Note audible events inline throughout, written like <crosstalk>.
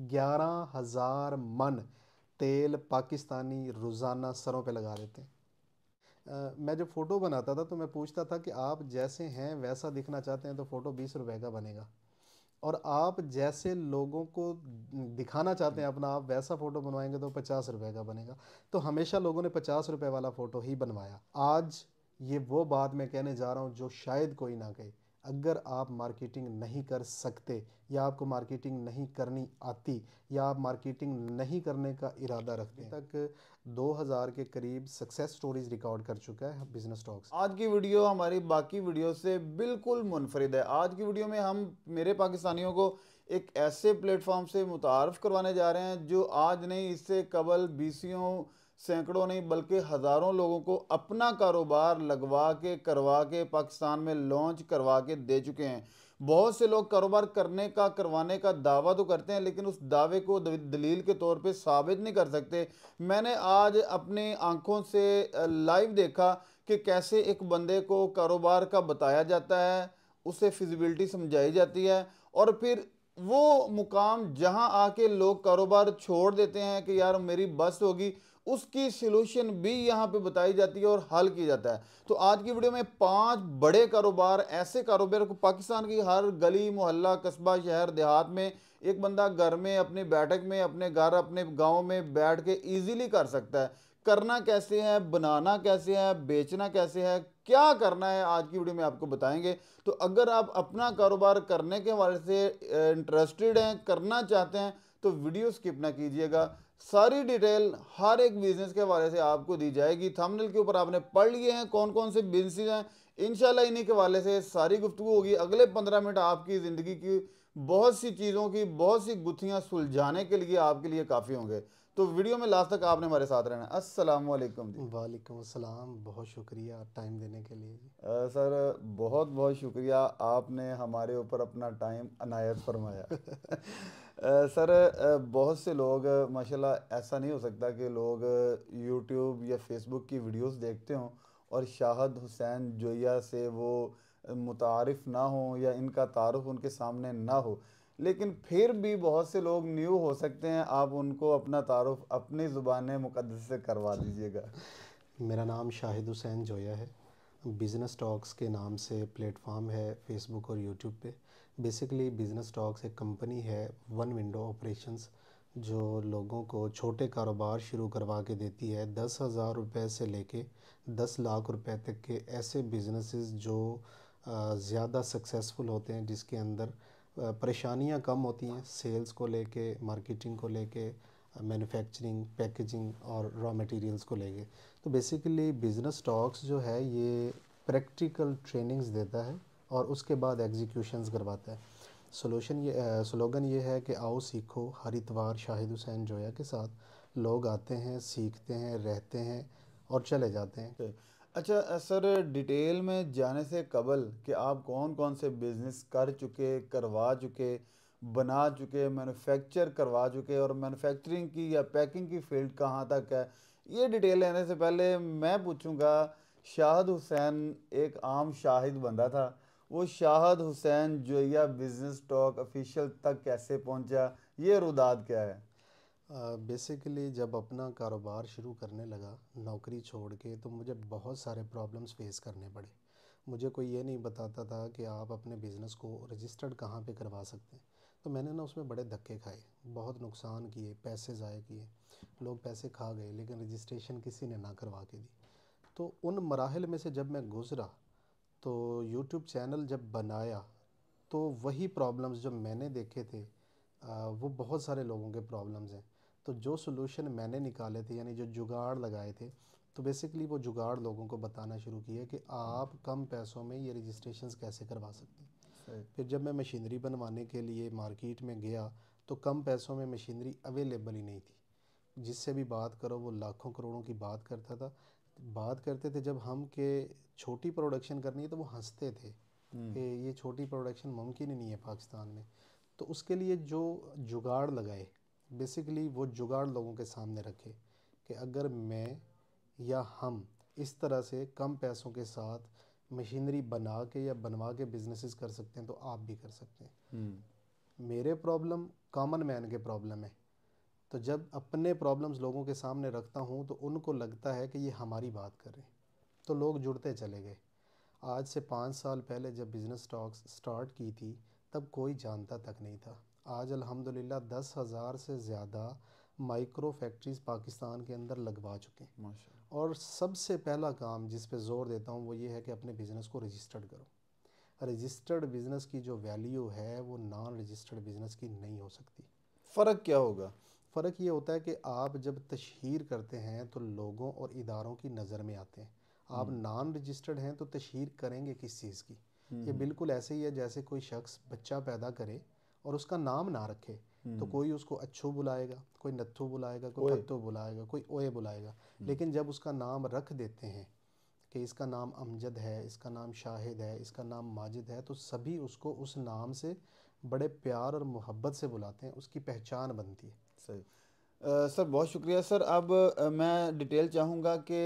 ग्यारह हज़ार मन तेल पाकिस्तानी रोज़ाना सरों पे लगा देते हैं आ, मैं जब फ़ोटो बनाता था तो मैं पूछता था कि आप जैसे हैं वैसा दिखना चाहते हैं तो फ़ोटो बीस रुपए का बनेगा और आप जैसे लोगों को दिखाना चाहते हैं अपना आप वैसा फ़ोटो बनवाएंगे तो पचास रुपए का बनेगा तो हमेशा लोगों ने पचास रुपए वाला फ़ोटो ही बनवाया आज ये वो बात मैं कहने जा रहा हूँ जो शायद कोई ना कहे अगर आप मार्केटिंग नहीं कर सकते या आपको मार्केटिंग नहीं करनी आती या आप मार्केटिंग नहीं करने का इरादा रखते हैं तक 2000 के करीब सक्सेस स्टोरीज रिकॉर्ड कर चुका है बिजनेस स्टॉक्स आज की वीडियो हमारी बाकी वीडियो से बिल्कुल मुनफरद है आज की वीडियो में हम मेरे पाकिस्तानियों को एक ऐसे प्लेटफॉर्म से मुतारफ़ करवाने जा रहे हैं जो आज नहीं इससे कबल बीसियों सैकड़ों नहीं बल्कि हज़ारों लोगों को अपना कारोबार लगवा के करवा के पाकिस्तान में लॉन्च करवा के दे चुके हैं बहुत से लोग कारोबार करने का करवाने का दावा तो करते हैं लेकिन उस दावे को दलील के तौर पे साबित नहीं कर सकते मैंने आज अपनी आंखों से लाइव देखा कि कैसे एक बंदे को कारोबार का बताया जाता है उसे फिजिबिलिटी समझाई जाती है और फिर वो मुकाम जहां आके लोग कारोबार छोड़ देते हैं कि यार मेरी बस होगी उसकी सोल्यूशन भी यहाँ पे बताई जाती है और हल किया जाता है तो आज की वीडियो में पांच बड़े कारोबार ऐसे कारोबार को पाकिस्तान की हर गली मोहल्ला कस्बा शहर देहात में एक बंदा घर में अपनी बैठक में अपने घर अपने गाँव में बैठ के ईजिली कर सकता है करना कैसे है बनाना कैसे है बेचना कैसे है क्या करना है आज की वीडियो में आपको बताएंगे तो अगर आप अपना कारोबार करने के हवाले से इंटरेस्टेड हैं करना चाहते हैं तो वीडियो स्किप ना कीजिएगा सारी डिटेल हर एक बिजनेस के बारे से आपको दी जाएगी थंबनेल के ऊपर आपने पढ़ लिए हैं कौन कौन से बिजनेस हैं इनशाला इन्हीं के वाले से सारी गुफ्तु होगी अगले पंद्रह मिनट आपकी ज़िंदगी की बहुत सी चीज़ों की बहुत सी गुत्थियाँ सुलझाने के लिए आपके लिए काफ़ी होंगे तो वीडियो में लास्ट तक आपने हमारे साथ रहना अस्सलाम वालेकुम जी वालेकुम अस्सलाम बहुत शुक्रिया टाइम देने के लिए आ, सर बहुत बहुत शुक्रिया आपने हमारे ऊपर अपना टाइम अनायत फरमाया <laughs> सर बहुत से लोग माशाल्लाह ऐसा नहीं हो सकता कि लोग यूट्यूब या फेसबुक की वीडियोस देखते हों और शाहद हुसैन जोया से वो मुतारफ़ ना हो या इनका तारफ़ उनके सामने ना हो लेकिन फिर भी बहुत से लोग न्यू हो सकते हैं आप उनको अपना तारफ़ अपनी ज़ुबान मुकदस से करवा दीजिएगा मेरा नाम शाहिद हुसैन जोया है बिज़नेस टॉक्स के नाम से प्लेटफॉर्म है फेसबुक और यूट्यूब पे बेसिकली बिज़नेस स्टॉक्स एक कंपनी है वन विंडो ऑपरेशंस जो लोगों को छोटे कारोबार शुरू करवा के देती है दस हज़ार रुपये से लेके दस लाख रुपए तक के ऐसे बिजनेसेस जो ज़्यादा सक्सेसफुल होते हैं जिसके अंदर परेशानियां कम होती हैं सेल्स को लेके मार्केटिंग को लेके मैन्युफैक्चरिंग पैकेजिंग और रॉ मटेरियल्स को लेके तो बेसिकली बिज़नेस स्टॉक्स जो है ये प्रैक्टिकल ट्रेनिंग्स देता है और उसके बाद एग्जीक्यूशंस करवाता है सोलूशन ये स्लोगन ये है कि आओ सीखो हर इतवार शाहिद हुसैन जोया के साथ लोग आते हैं सीखते हैं रहते हैं और चले जाते हैं अच्छा सर डिटेल में जाने से कबल कि आप कौन कौन से बिज़नेस कर चुके करवा चुके बना चुके मैन्युफैक्चर करवा चुके और मैन्युफैक्चरिंग की या पैकिंग की फील्ड कहाँ तक है ये डिटेल लेने से पहले मैं पूछूंगा शाहिद हुसैन एक आम शाहिद बंदा था वो शाहद हुसैन जोया बिजनेस टॉक ऑफिशियल तक कैसे पहुंचा ये रुदाद क्या है बेसिकली uh, जब अपना कारोबार शुरू करने लगा नौकरी छोड़ के तो मुझे बहुत सारे प्रॉब्लम्स फेस करने पड़े मुझे कोई ये नहीं बताता था कि आप अपने बिज़नेस को रजिस्टर्ड कहाँ पे करवा सकते हैं तो मैंने ना उसमें बड़े धक्के खाए बहुत नुकसान किए पैसे ज़ाय किए लोग पैसे खा गए लेकिन रजिस्ट्रेशन किसी ने ना करवा के दी तो उन मराहल में से जब मैं गुज़रा तो यूट्यूब चैनल जब बनाया तो वही प्रॉब्लम्स जो मैंने देखे थे वो बहुत सारे लोगों के प्रॉब्लम्स हैं तो जो सोल्यूशन मैंने निकाले थे यानी जो जुगाड़ लगाए थे तो बेसिकली वो जुगाड़ लोगों को बताना शुरू किया कि आप कम पैसों में ये रजिस्ट्रेशन कैसे करवा सकते हैं फिर जब मैं मशीनरी बनवाने के लिए मार्केट में गया तो कम पैसों में मशीनरी अवेलेबल ही नहीं थी जिससे भी बात करो वो लाखों करोड़ों की बात करता था बात करते थे जब हम के छोटी प्रोडक्शन करनी है तो वो हंसते थे हम्म। कि ये छोटी प्रोडक्शन मुमकिन ही नहीं है पाकिस्तान में तो उसके लिए जो जुगाड़ लगाए बेसिकली वो जुगाड़ लोगों के सामने रखे कि अगर मैं या हम इस तरह से कम पैसों के साथ मशीनरी बना के या बनवा के बिजनेसेस कर सकते हैं तो आप भी कर सकते हैं हम्म। मेरे प्रॉब्लम कॉमन मैन के प्रॉब्लम है तो जब अपने प्रॉब्लम्स लोगों के सामने रखता हूँ तो उनको लगता है कि ये हमारी बात कर रहे हैं तो लोग जुड़ते चले गए आज से पाँच साल पहले जब बिज़नेस स्टॉक्स स्टार्ट की थी तब कोई जानता तक नहीं था आज अल्हम्दुलिल्लाह दस हज़ार से ज़्यादा माइक्रो फैक्ट्रीज़ पाकिस्तान के अंदर लगवा चुके हैं और सबसे पहला काम जिस पे ज़ोर देता हूँ वो ये है कि अपने बिज़नेस को रजिस्टर्ड करो रजिस्टर्ड बिज़नेस की जो वैल्यू है वो नॉन रजिस्टर्ड बिज़नेस की नहीं हो सकती फ़र्क क्या होगा फ़र्क ये होता है कि आप जब तशहर करते हैं तो लोगों और इदारों की नज़र में आते हैं आप हम्म। नाम रजिस्टर्ड हैं तो तशहर करेंगे किस चीज़ की ये हम्म। बिल्कुल ऐसे ही है जैसे कोई शख्स बच्चा पैदा करे और उसका नाम ना रखे तो हम्म। कोई उसको अच्छो बुलाएगा कोई नत्थू बुलाएगा कोई पत्तो बुलाएगा कोई ओए बुलाएगा लेकिन जब उसका नाम रख देते हैं कि इसका नाम अमजद है इसका नाम शाहिद है इसका नाम माजिद है तो सभी उसको उस नाम से बड़े प्यार और मोहब्बत से बुलाते हैं उसकी पहचान बनती है सही आ, सर बहुत शुक्रिया सर अब मैं डिटेल चाहूँगा कि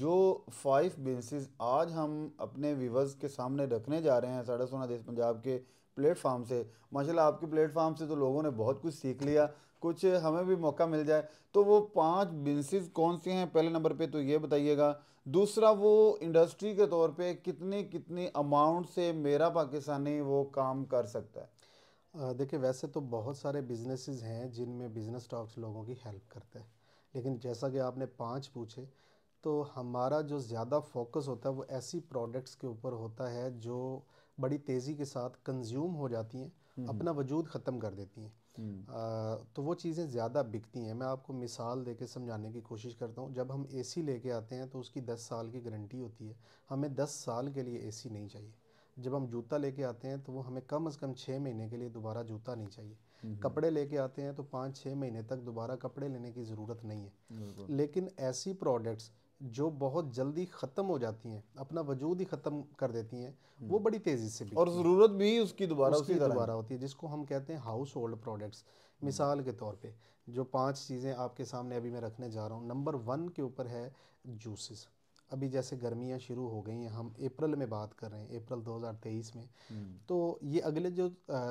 जो फाइव बेसिस आज हम अपने व्यूवर्स के सामने रखने जा रहे हैं साढ़े सोना देश पंजाब के प्लेटफार्म से माशाल्लाह आपके प्लेटफार्म से तो लोगों ने बहुत कुछ सीख लिया कुछ हमें भी मौका मिल जाए तो वो पांच बिजनेसेस कौन से हैं पहले नंबर पे तो ये बताइएगा दूसरा वो इंडस्ट्री के तौर पे कितने कितने अमाउंट से मेरा पाकिस्तानी वो काम कर सकता है देखिए वैसे तो बहुत सारे बिजनेसेस हैं जिनमें बिज़नेस स्टॉक्स लोगों की हेल्प करते हैं लेकिन जैसा कि आपने पांच पूछे तो हमारा जो ज़्यादा फोकस होता है वो ऐसी प्रोडक्ट्स के ऊपर होता है जो बड़ी तेज़ी के साथ कंज्यूम हो जाती हैं हम्म, हम्म। अपना वजूद ख़त्म कर देती हैं हम्म। तो वो चीज़ें ज़्यादा बिकती हैं मैं आपको मिसाल दे के समझाने की कोशिश करता हूँ जब हम एसी लेके आते हैं तो उसकी 10 साल की गारंटी होती है हमें 10 साल के लिए एसी नहीं चाहिए जब हम जूता लेके आते हैं तो वो हमें कम अज़ कम छः महीने के लिए दोबारा जूता नहीं चाहिए हम्म, हम्म। कपड़े लेके आते हैं तो पाँच छः महीने तक दोबारा कपड़े लेने की ज़रूरत नहीं है लेकिन ऐसी प्रोडक्ट्स जो बहुत जल्दी ख़त्म हो जाती हैं अपना वजूद ही ख़त्म कर देती हैं हम्म। वो बड़ी तेज़ी से और ज़रूरत भी उसकी दोबारा उसकी दोबारा होती है जिसको हम कहते हैं हाउस होल्ड प्रोडक्ट्स मिसाल के तौर पे जो पांच चीज़ें आपके सामने अभी मैं रखने जा रहा हूँ नंबर वन के ऊपर है जूसेस अभी जैसे गर्मियाँ शुरू हो गई हैं हम अप्रैल में बात कर रहे हैं अप्रैल 2023 में हम्म। तो ये अगले जो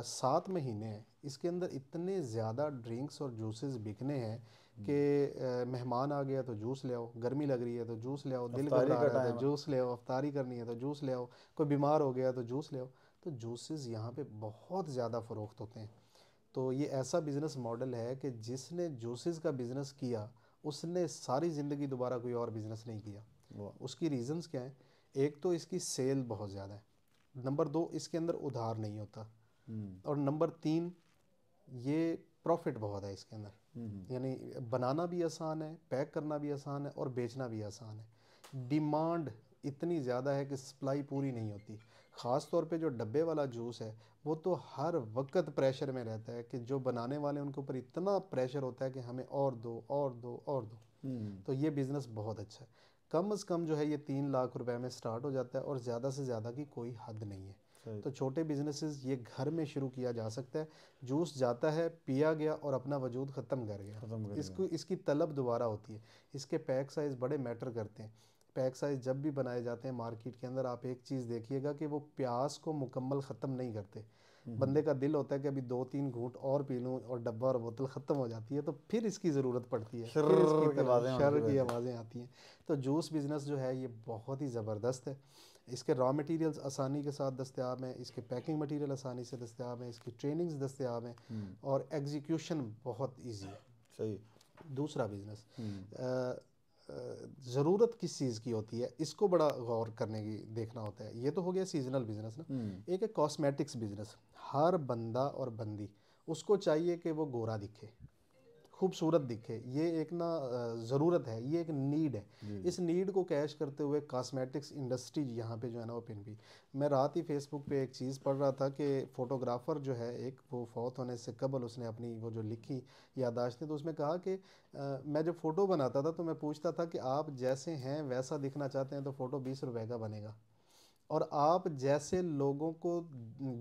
सात महीने हैं इसके अंदर इतने ज़्यादा ड्रिंक्स और जूसेस बिकने हैं हम्म। कि मेहमान आ गया तो जूस ले आओ गर्मी लग रही है तो जूस ले आओ दिल कर रहा है तो जूस ले आओ अफ्तारी करनी है तो जूस ले आओ कोई बीमार हो गया तो जूस ले आओ तो जूसेस यहाँ पे बहुत ज़्यादा फ़रोख्त होते हैं तो ये ऐसा बिज़नेस मॉडल है कि जिसने जूसेस का बिज़नेस किया उसने सारी ज़िंदगी दोबारा कोई और बिज़नेस नहीं किया हुआ उसकी रीज़न्स क्या हैं एक तो इसकी सेल बहुत ज़्यादा है नंबर दो इसके अंदर उधार नहीं होता हम्म। और नंबर तीन ये प्रॉफिट बहुत है इसके अंदर हम्म। यानी बनाना भी आसान है पैक करना भी आसान है और बेचना भी आसान है डिमांड इतनी ज़्यादा है कि सप्लाई पूरी नहीं होती ख़ास तौर पे जो डब्बे वाला जूस है वो तो हर वक्त प्रेशर में रहता है कि जो बनाने वाले उनके ऊपर इतना प्रेशर होता है कि हमें और दो और दो और दो हम्म। तो ये बिज़नेस बहुत अच्छा है कम अज़ कम जो है ये तीन लाख रुपए में स्टार्ट हो जाता है और ज़्यादा से ज़्यादा की कोई हद नहीं है तो छोटे बिजनेसेस ये घर में शुरू किया जा सकता है जूस जाता है पिया गया और अपना वजूद ख़त्म कर गया इसको इसकी तलब दोबारा होती है इसके पैक साइज़ बड़े मैटर करते हैं पैक साइज़ जब भी बनाए जाते हैं मार्केट के अंदर आप एक चीज़ देखिएगा कि वो प्यास को मुकम्मल ख़त्म नहीं करते हम्म। बंदे का दिल होता है कि अभी दो तीन घूट और पी लूँ और डब्बा और बोतल ख़त्म हो जाती है तो फिर इसकी ज़रूरत पड़ती है शर की आवाज़ें आती हैं तो जूस बिज़नेस जो है ये बहुत ही ज़बरदस्त है इसके रॉ मटेरियल्स आसानी के साथ दस्तियाब हैं इसके पैकिंग मटेरियल आसानी से दस्तियाब हैं इसकी ट्रेनिंग्स दस्तियाब हैं हम्म। और एग्जीक्यूशन बहुत ईजी है सही दूसरा बिज़नेस ज़रूरत किस चीज़ की होती है इसको बड़ा गौर करने की देखना होता है ये तो हो गया सीजनल बिजनेस ना हम्म। एक है कॉस्मेटिक्स बिजनेस हर बंदा और बंदी उसको चाहिए कि वो गोरा दिखे खूबसूरत दिखे ये एक ना ज़रूरत है ये एक नीड है इस नीड को कैश करते हुए कॉस्मेटिक्स इंडस्ट्री यहाँ पे जो है ना वो पिन भी मैं रात ही फेसबुक पे एक चीज़ पढ़ रहा था कि फ़ोटोग्राफ़र जो है एक वो फौत होने से कबल उसने अपनी वो जो लिखी यादाश्त थी तो उसमें कहा कि आ, मैं जब फ़ोटो बनाता था तो मैं पूछता था कि आप जैसे हैं वैसा दिखना चाहते हैं तो फ़ोटो बीस रुपये का बनेगा और आप जैसे लोगों को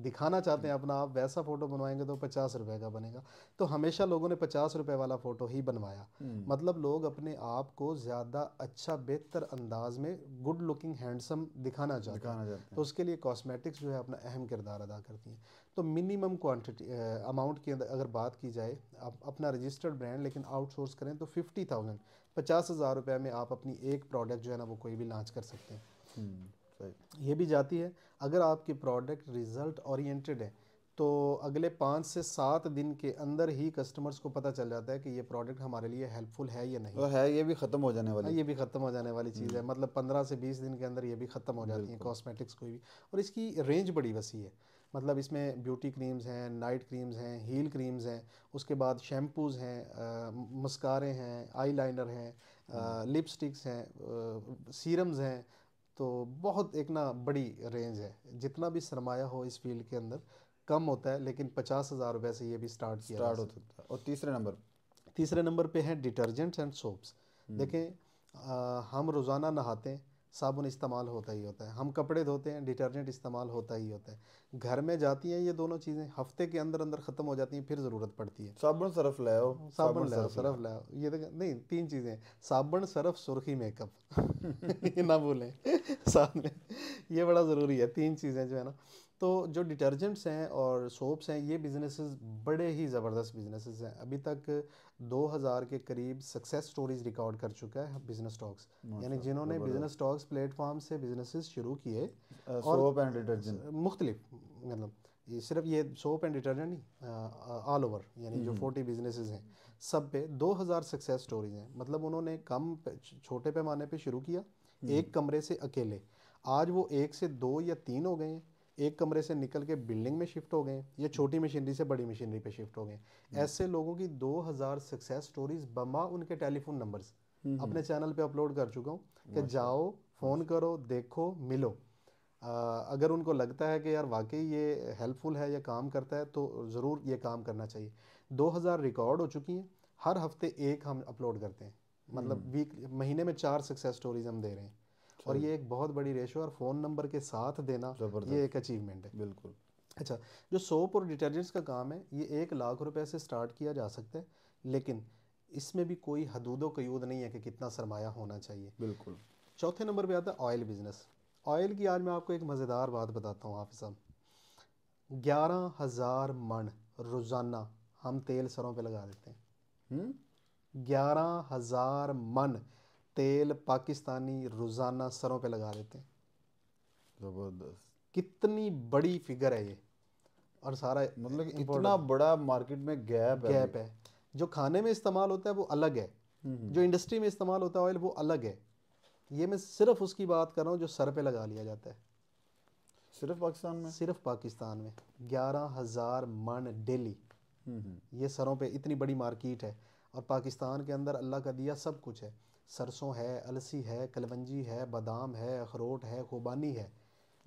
दिखाना चाहते हैं अपना आप वैसा फ़ोटो बनवाएंगे तो पचास रुपए का बनेगा तो हमेशा लोगों ने पचास रुपए वाला फ़ोटो ही बनवाया हम्म। मतलब लोग अपने आप को ज़्यादा अच्छा बेहतर अंदाज में गुड लुकिंग हैंडसम दिखाना चाहते हैं तो उसके लिए कॉस्मेटिक्स जो है अपना अहम किरदार अदा करती हैं तो मिनिमम क्वान्टिटी अमाउंट की अगर बात की जाए आप अपना रजिस्टर्ड ब्रांड लेकिन आउटसोर्स करें तो फिफ्टी थाउजेंड पचास हज़ार रुपये में आप अपनी एक प्रोडक्ट जो है ना वो कोई भी लॉन्च कर सकते हैं हम्म। ये भी जाती है अगर आपकी प्रोडक्ट रिज़ल्ट ओरिएंटेड है तो अगले पाँच से सात दिन के अंदर ही कस्टमर्स को पता चल जाता है कि ये प्रोडक्ट हमारे लिए हेल्पफुल है या नहीं तो है ये भी ख़त्म हो जाने वाली हाँ, ये भी ख़त्म हो जाने वाली चीज़ है हम्म। मतलब पंद्रह से बीस दिन के अंदर ये भी ख़त्म हो जाती है कॉस्मेटिक्स कोई भी और इसकी रेंज बड़ी वसी है मतलब इसमें ब्यूटी क्रीम्स हैं नाइट क्रीम्स हैं हील क्रीम्स हैं उसके बाद शैम्पूज़ हैं मस्कारे हैं आई लाइनर हैं लिपस्टिक्स हम्म। हैं सीरम्स हैं तो बहुत एक ना बड़ी रेंज है जितना भी सरमाया हो इस फील्ड के अंदर कम होता है लेकिन पचास हज़ार रुपये से ये भी स्टार्ट किया स्टार्ट होता है और तीसरे नंबर तीसरे नंबर पे हैं डिटर्जेंट्स एंड सोप्स देखें आ, हम रोज़ाना नहाते हैं साबुन इस्तेमाल होता ही होता है हम कपड़े धोते हैं डिटर्जेंट इस्तेमाल होता ही होता है घर में जाती हैं ये दोनों चीज़ें हफ्ते के अंदर अंदर ख़त्म हो जाती हैं फिर ज़रूरत पड़ती है साबुन सरफ लाओ साबुन लाओ सरफ लाओ ये नहीं तीन चीज़ें साबुन सरफ सुर्खी मेकअप <laughs> ना भूलें साथ में ये बड़ा ज़रूरी है तीन चीज़ें जो है ना तो जो डिटर्जेंट्स हैं और सोप्स हैं ये बिज़नेसेस बड़े ही ज़बरदस्त बिज़नेसेस हैं अभी तक 2000 के करीब सक्सेस स्टोरीज रिकॉर्ड कर चुका है बिज़नेस स्टॉक्स यानी जिन्होंने बिज़नेस स्टॉक्स प्लेटफॉर्म से बिज़नेसेस शुरू किए सोप एंड डिटर्जेंट मुख्तलिफ मतलब ये सिर्फ ये सोप एंड डिटर्जेंट नहीं ऑल ओवर यानी जो फोर्टी हम्म। बिजनेसेस हैं सब पे 2000 सक्सेस स्टोरीज हैं मतलब उन्होंने कम छोटे पैमाने पे शुरू किया हम्म। एक कमरे से अकेले आज वो एक से दो या तीन हो गए हैं एक कमरे से निकल के बिल्डिंग में शिफ्ट हो गए या छोटी मशीनरी से बड़ी मशीनरी पे शिफ्ट हो गए हम्म। ऐसे लोगों की 2000 सक्सेस स्टोरीज बमा उनके टेलीफोन नंबर्स हम्म, हम्म। अपने चैनल पे अपलोड कर चुका हूँ कि जाओ फ़ोन करो देखो मिलो आ, अगर उनको लगता है कि यार वाकई ये हेल्पफुल है या काम करता है तो ज़रूर ये काम करना चाहिए 2000 रिकॉर्ड हो चुकी हैं हर हफ्ते एक हम अपलोड करते हैं मतलब वीक महीने में चार सक्सेस स्टोरीज हम दे रहे हैं और ये एक बहुत बड़ी रेशो और फ़ोन नंबर के साथ देना ये एक अचीवमेंट है बिल्कुल अच्छा जो सोप और डिटर्जेंट्स का काम है ये एक लाख रुपए से स्टार्ट किया जा सकता है लेकिन इसमें भी कोई हदूदो कयूद नहीं है कि कितना सरमाया होना चाहिए बिल्कुल चौथे नंबर पे आता है ऑयल बिजनेस ऑयल की आज मैं आपको एक मज़ेदार बात बताता हूँ हाफि साहब ग्यारह हज़ार मण रोज़ाना हम तेल सरों पे लगा देते हैं हम्म? ग्यारह हज़ार मन तेल पाकिस्तानी रोज़ाना सरों पे लगा देते हैं ज़बरदस्त कितनी बड़ी फिगर है ये और सारा मतलब इतना बड़ा मार्केट में गैप गैप है जो खाने में इस्तेमाल होता है वो अलग है हम्म, हम्म। जो इंडस्ट्री में इस्तेमाल होता है ऑयल वो अलग है ये मैं सिर्फ उसकी बात कर रहा हूँ जो सर पे लगा लिया जाता है सिर्फ पाकिस्तान में सिर्फ पाकिस्तान में ग्यारह हज़ार मन डेली हम्म, ये सरों पे इतनी बड़ी मार्केट है और पाकिस्तान के अंदर अल्लाह का दिया सब कुछ है सरसों है अलसी है कलवंजी है बादाम है अखरोट है खुबानी है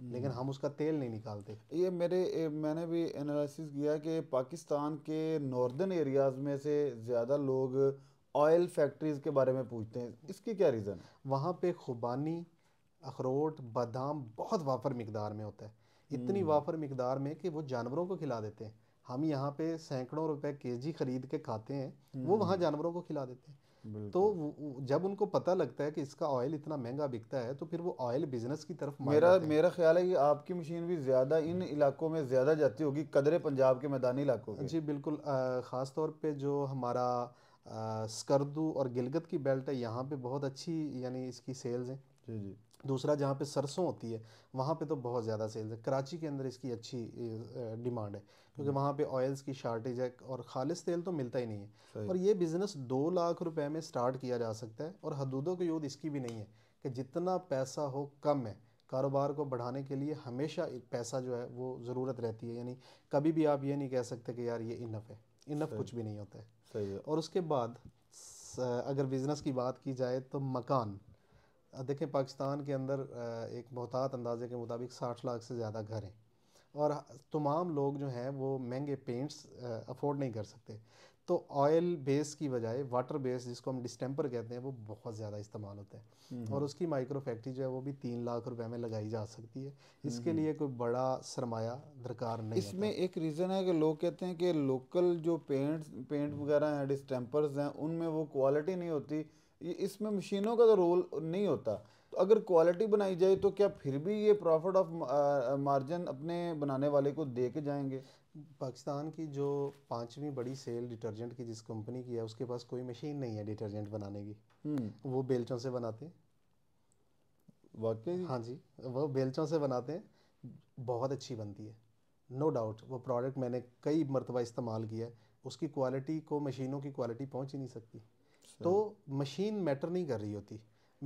लेकिन हम्म। हम उसका तेल नहीं निकालते ये मेरे मैंने भी एनालिसिस किया कि पाकिस्तान के नॉर्दर्न एरियाज़ में से ज़्यादा लोग ऑयल फैक्ट्रीज़ के बारे में पूछते हैं इसकी क्या रीज़न है वहाँ पे खुबानी अखरोट बादाम बहुत वाफर मकदार में होता है इतनी हम्म। वाफर मकदार में कि वो जानवरों को खिला देते हैं हम यहाँ पे सैकड़ों रुपए केजी खरीद के खाते हैं वो हम्म। वहाँ जानवरों को खिला देते हैं तो जब उनको पता लगता है कि इसका ऑयल इतना महंगा बिकता है तो फिर वो ऑयल बिजनेस की तरफ मेरा मेरा ख्याल है कि आपकी मशीन भी ज़्यादा इन हम्म। इलाकों में ज़्यादा जाती होगी कदरे पंजाब के मैदानी इलाकों जी बिल्कुल ख़ास तौर पे जो हमारा स्कर्दू और गिलगत की बेल्ट है यहाँ पे बहुत अच्छी यानी इसकी सेल्स हैं जी जी दूसरा जहाँ पे सरसों होती है वहाँ पे तो बहुत ज़्यादा सेल्स है कराची के अंदर इसकी अच्छी डिमांड है क्योंकि हम्म। वहाँ पे ऑयल्स की शार्टेज है और खालिश तेल तो मिलता ही नहीं है और ये बिज़नेस दो लाख रुपए में स्टार्ट किया जा सकता है और हदूदों की यूद इसकी भी नहीं है कि जितना पैसा हो कम है कारोबार को बढ़ाने के लिए हमेशा पैसा जो है वो ज़रूरत रहती है यानी कभी भी आप ये नहीं कह सकते कि यार ये इनफ है इनफ कुछ भी नहीं होता है सही है और उसके बाद अगर बिज़नेस की बात की जाए तो मकान देखें पाकिस्तान के अंदर एक मोहतात अंदाज़े के मुताबिक साठ लाख से ज़्यादा घर हैं और तमाम लोग जो हैं वो महंगे पेंट्स अफोर्ड नहीं कर सकते तो ऑयल बेस की बजाय वाटर बेस जिसको हम डिस्टेंपर कहते हैं वो बहुत ज़्यादा इस्तेमाल होता है हम्म, हम्म। और उसकी माइक्रो फैक्ट्री जो है वो भी तीन लाख रुपए में लगाई जा सकती है इसके हम्म, लिए कोई बड़ा सरमाया दरकार नहीं इसमें एक रीज़न है कि लोग कहते हैं कि लोकल जो पेंट पेंट वगैरह हैं डिस्टेंपर्स हैं उनमें वो क्वालिटी नहीं होती इसमें मशीनों का तो रोल नहीं होता तो अगर क्वालिटी बनाई जाए तो क्या फिर भी ये प्रॉफिट ऑफ मार्जिन अपने बनाने वाले को दे के जाएंगे पाकिस्तान की जो पांचवी बड़ी सेल डिटर्जेंट की जिस कंपनी की है उसके पास कोई मशीन नहीं है डिटर्जेंट बनाने की हम्म। वो बेलचों से बनाते हैं वाकई हाँ जी वो बेलचों से बनाते हैं बहुत अच्छी बनती है नो no डाउट वो प्रोडक्ट मैंने कई मरतबा इस्तेमाल किया है उसकी क्वालिटी को मशीनों की क्वालिटी पहुंच ही नहीं सकती तो मशीन मैटर नहीं कर रही होती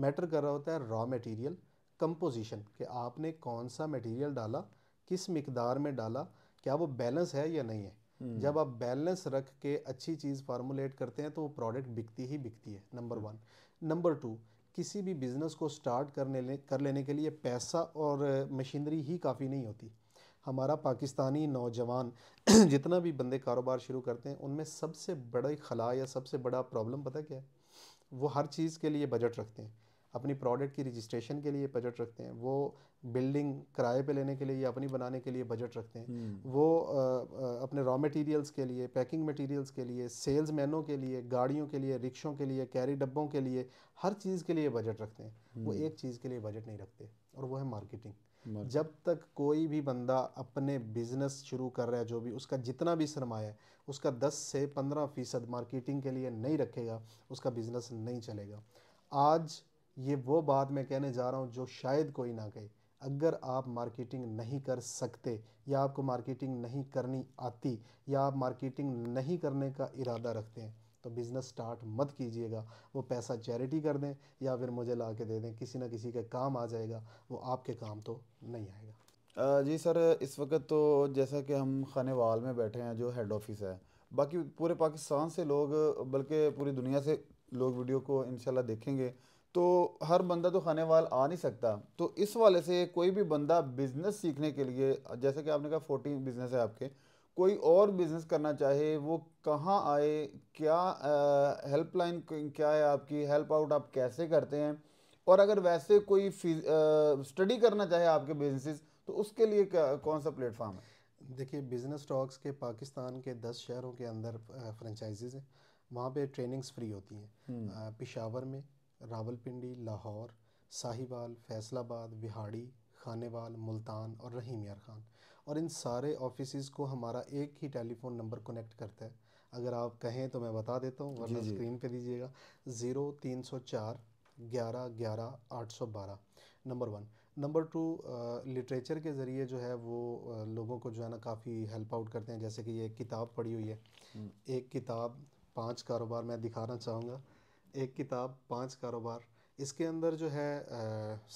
मैटर कर रहा होता है रॉ मटेरियल कंपोजिशन कि आपने कौन सा मटेरियल डाला किस मकदार में डाला क्या वो बैलेंस है या नहीं है हम्म। जब आप बैलेंस रख के अच्छी चीज़ फार्मूलेट करते हैं तो वो प्रोडक्ट बिकती ही बिकती है नंबर वन नंबर टू किसी भी बिज़नेस को स्टार्ट करने ले, कर लेने के लिए पैसा और मशीनरी ही काफ़ी नहीं होती हमारा पाकिस्तानी नौजवान <clears throat> जितना भी बंदे कारोबार शुरू करते हैं उनमें सबसे बड़ी खला या सबसे बड़ा प्रॉब्लम पता क्या है वो हर चीज़ के लिए बजट रखते हैं अपनी प्रोडक्ट की रजिस्ट्रेशन के लिए बजट रखते हैं वो बिल्डिंग किराए पे लेने के लिए या अपनी बनाने के लिए बजट रखते हैं हम्म। वो आ, आ, अपने रॉ मटेरियल्स के लिए पैकिंग मटेरियल्स के लिए सेल्स मैनों के लिए गाड़ियों के लिए रिक्शों के लिए कैरी डब्बों के लिए हर चीज़ के लिए बजट रखते हैं वो हम्म। एक चीज़ के लिए बजट नहीं रखते और वो है मार्केटिंग जब तक कोई भी बंदा अपने बिजनेस शुरू कर रहा है जो भी उसका जितना भी सरमाया है उसका 10 से 15 फीसद मार्केटिंग के लिए नहीं रखेगा उसका बिजनेस नहीं चलेगा आज ये वो बात मैं कहने जा रहा हूँ जो शायद कोई ना कहे अगर आप मार्केटिंग नहीं कर सकते या आपको मार्केटिंग नहीं करनी आती या आप मार्केटिंग नहीं करने का इरादा रखते हैं तो बिज़नेस स्टार्ट मत कीजिएगा वो पैसा चैरिटी कर दें या फिर मुझे ला के दे दें किसी ना किसी के काम आ जाएगा वो आपके काम तो नहीं आएगा जी सर इस वक्त तो जैसा कि हम वाल में बैठे हैं जो हेड ऑफिस है बाकी पूरे पाकिस्तान से लोग बल्कि पूरी दुनिया से लोग वीडियो को इनशाला देखेंगे तो हर बंदा तो खाने वाल आ नहीं सकता तो इस वाले से कोई भी बंदा बिज़नेस सीखने के लिए जैसे कि आपने कहा फोर्टीन बिज़नेस है आपके कोई और बिज़नेस करना चाहे वो कहाँ आए क्या हेल्पलाइन क्या है आपकी हेल्प आउट आप कैसे करते हैं और अगर वैसे कोई स्टडी करना चाहे आपके बिजनेसेस तो उसके लिए कौन सा प्लेटफॉर्म है देखिए बिज़नेस स्टॉक्स के पाकिस्तान के दस शहरों के अंदर फ्रेंचाइजीज हैं वहाँ पे ट्रेनिंग्स फ्री होती हैं हम्म। पिशावर में रावलपिंडी लाहौर साहिबाल फैसलाबाद विहाड़ी खानेवाल मुल्तान और रहीम यार खान और इन सारे ऑफिस को हमारा एक ही टेलीफोन नंबर कनेक्ट करता है अगर आप कहें तो मैं बता देता हूँ वरना स्क्रीन पे दीजिएगा ज़ीरो तीन सौ चार ग्यारह ग्यारह आठ सौ बारह number one number two literature के ज़रिए जो है वो लोगों को जो है ना काफ़ी हेल्प आउट करते हैं जैसे कि ये किताब पढ़ी हुई है हम्म। एक किताब पांच कारोबार मैं दिखाना चाहूँगा एक किताब पांच कारोबार इसके अंदर जो है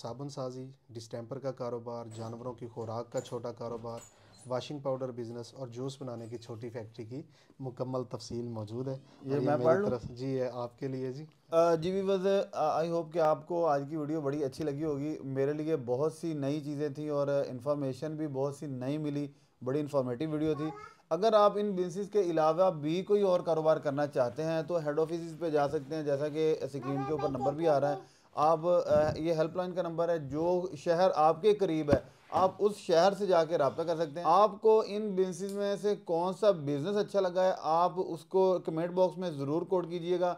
साबुन साजी डिस्टेंपर का कारोबार जानवरों की खुराक का छोटा कारोबार वाशिंग पाउडर बिजनेस और जूस बनाने की छोटी फैक्ट्री की मुकम्मल तफसील मौजूद है ये मैं पढ़ लूं जी है आपके लिए जी जी वी वीवर्स आई होप कि आपको आज की वीडियो बड़ी अच्छी लगी होगी मेरे लिए बहुत सी नई चीज़ें थी और इन्फॉर्मेशन भी बहुत सी नई मिली बड़ी इन्फॉर्मेटिव वीडियो थी अगर आप इन बिजनेस के अलावा भी कोई और कारोबार करना चाहते हैं तो हेड ऑफिस पे जा सकते हैं जैसा कि स्क्रीन के ऊपर नंबर भी आ रहा है आप ये हेल्पलाइन का नंबर है जो शहर आपके करीब है आप उस शहर से जाके रबा कर सकते हैं आपको इन बिजनेस में से कौन सा बिज़नेस अच्छा लगा है आप उसको कमेंट बॉक्स में ज़रूर कोड कीजिएगा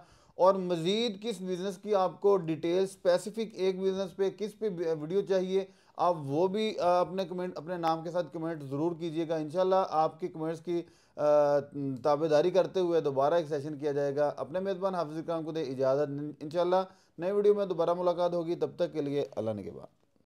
और मज़ीद किस बिज़नेस की आपको डिटेल स्पेसिफिक एक बिज़नेस पे किस पे वीडियो चाहिए आप वो भी अपने कमेंट अपने नाम के साथ कमेंट ज़रूर कीजिएगा इन आपकी कमेंट्स की ताबेदारी करते हुए दोबारा एक सेशन किया जाएगा अपने मेज़बान हाफिज़ कराम को दे इजाज़त इन नई वीडियो में दोबारा मुलाकात होगी तब तक के लिए अल्लाह ने के बाद